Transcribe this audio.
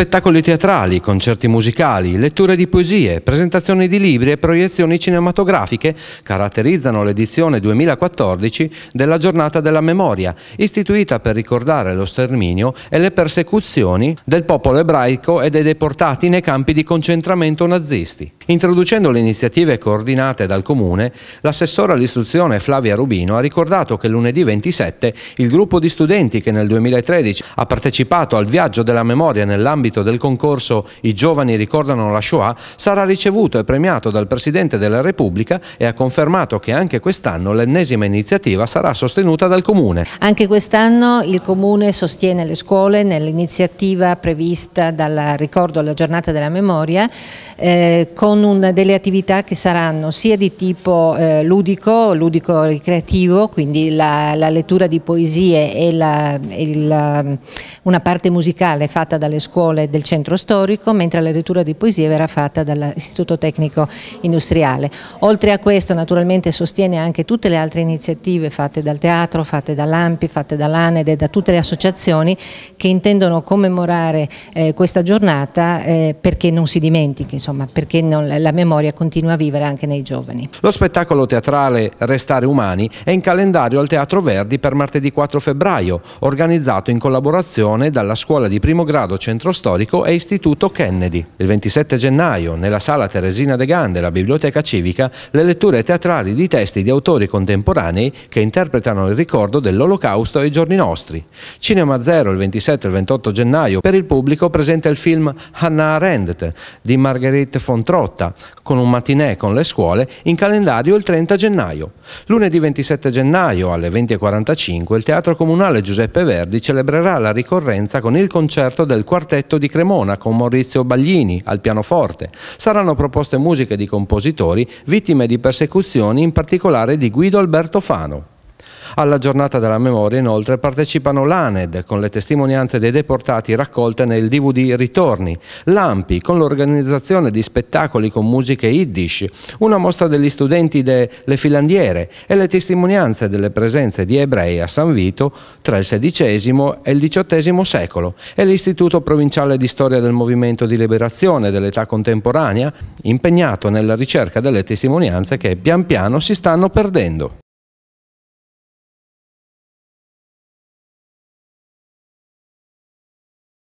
spettacoli teatrali, concerti musicali, letture di poesie, presentazioni di libri e proiezioni cinematografiche caratterizzano l'edizione 2014 della Giornata della Memoria, istituita per ricordare lo sterminio e le persecuzioni del popolo ebraico e dei deportati nei campi di concentramento nazisti. Introducendo le iniziative coordinate dal Comune, l'assessore all'istruzione Flavia Rubino ha ricordato che lunedì 27 il gruppo di studenti che nel 2013 ha partecipato al viaggio della memoria nell'ambito nell'ambito del concorso I giovani ricordano la Shoah, sarà ricevuto e premiato dal Presidente della Repubblica e ha confermato che anche quest'anno l'ennesima iniziativa sarà sostenuta dal Comune. Anche quest'anno il Comune sostiene le scuole nell'iniziativa prevista dal ricordo alla giornata della memoria eh, con un, delle attività che saranno sia di tipo eh, ludico, ludico ricreativo, quindi la, la lettura di poesie e, la, e um, una parte musicale fatta dalle scuole scuole del centro storico, mentre la lettura di poesie verrà fatta dall'Istituto Tecnico Industriale. Oltre a questo naturalmente sostiene anche tutte le altre iniziative fatte dal teatro, fatte dall'AMPI, fatte dall'ANED e da tutte le associazioni che intendono commemorare eh, questa giornata eh, perché non si dimentichi, insomma, perché non, la memoria continua a vivere anche nei giovani. Lo spettacolo teatrale Restare Umani è in calendario al Teatro Verdi per martedì 4 febbraio, organizzato in collaborazione dalla Scuola di Primo Grado Centro storico e istituto Kennedy. Il 27 gennaio, nella sala Teresina De Gan della Biblioteca Civica, le letture teatrali di testi di autori contemporanei che interpretano il ricordo dell'Olocausto ai giorni nostri. Cinema Zero il 27 e il 28 gennaio per il pubblico presenta il film Hannah Arendt di Marguerite Fontrotta con un matinè con le scuole in calendario il 30 gennaio. Lunedì 27 gennaio alle 20.45 il Teatro Comunale Giuseppe Verdi celebrerà la ricorrenza con il concerto del quartetto Quartetto di Cremona con Maurizio Baglini al pianoforte. Saranno proposte musiche di compositori vittime di persecuzioni, in particolare di Guido Alberto Fano. Alla giornata della memoria inoltre partecipano l'ANED con le testimonianze dei deportati raccolte nel DVD Ritorni, l'AMPI con l'organizzazione di spettacoli con musiche yiddish, una mostra degli studenti delle Filandiere e le testimonianze delle presenze di ebrei a San Vito tra il XVI e il XVIII secolo e l'Istituto Provinciale di Storia del Movimento di Liberazione dell'età contemporanea impegnato nella ricerca delle testimonianze che pian piano si stanno perdendo.